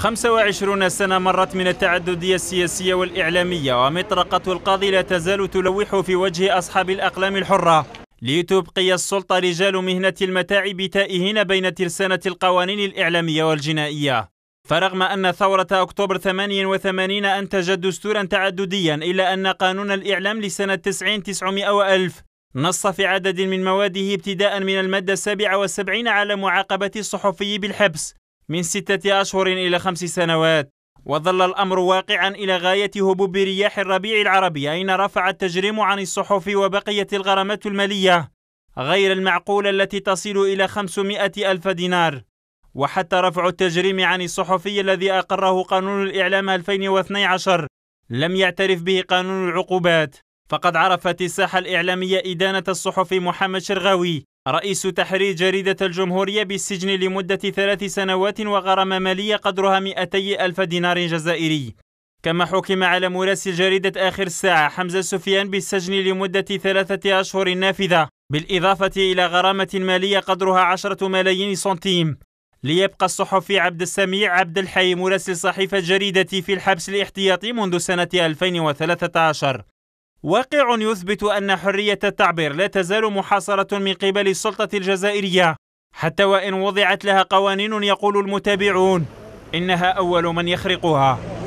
25 سنة مرت من التعددية السياسية والإعلامية ومطرقة القاضي لا تزال تلوح في وجه أصحاب الأقلام الحرة لتبقي السلطة رجال مهنة المتاعب تائهين بين ترسانة القوانين الإعلامية والجنائية فرغم أن ثورة أكتوبر 88 أنتجت دستورا تعدديا إلا أن قانون الإعلام لسنة 90 900 ألف نص في عدد من مواده ابتداء من المادة 77 على معاقبة الصحفي بالحبس من ستة أشهر إلى خمس سنوات وظل الأمر واقعا إلى غاية هبوب رياح الربيع العربي أين رفع التجريم عن الصحف وبقيت الغرامات المالية غير المعقولة التي تصل إلى 500 ألف دينار وحتى رفع التجريم عن الصحفي الذي أقره قانون الإعلام 2012 لم يعترف به قانون العقوبات فقد عرفت الساحة الإعلامية إدانة الصحفي محمد شرغاوي رئيس تحرير جريدة الجمهورية بالسجن لمدة ثلاث سنوات وغرامة مالية قدرها 200 ألف دينار جزائري كما حكم على مراسل جريدة آخر الساعة حمزة سفيان بالسجن لمدة ثلاثة أشهر نافذة بالإضافة إلى غرامة مالية قدرها عشرة ملايين سنتيم ليبقى الصحفي عبد السميع عبد الحي مراسل صحيفة جريدتي في الحبس الاحتياطي منذ سنة 2013 واقع يثبت أن حرية التعبير لا تزال محاصرة من قبل السلطة الجزائرية حتى وإن وضعت لها قوانين يقول المتابعون إنها أول من يخرقها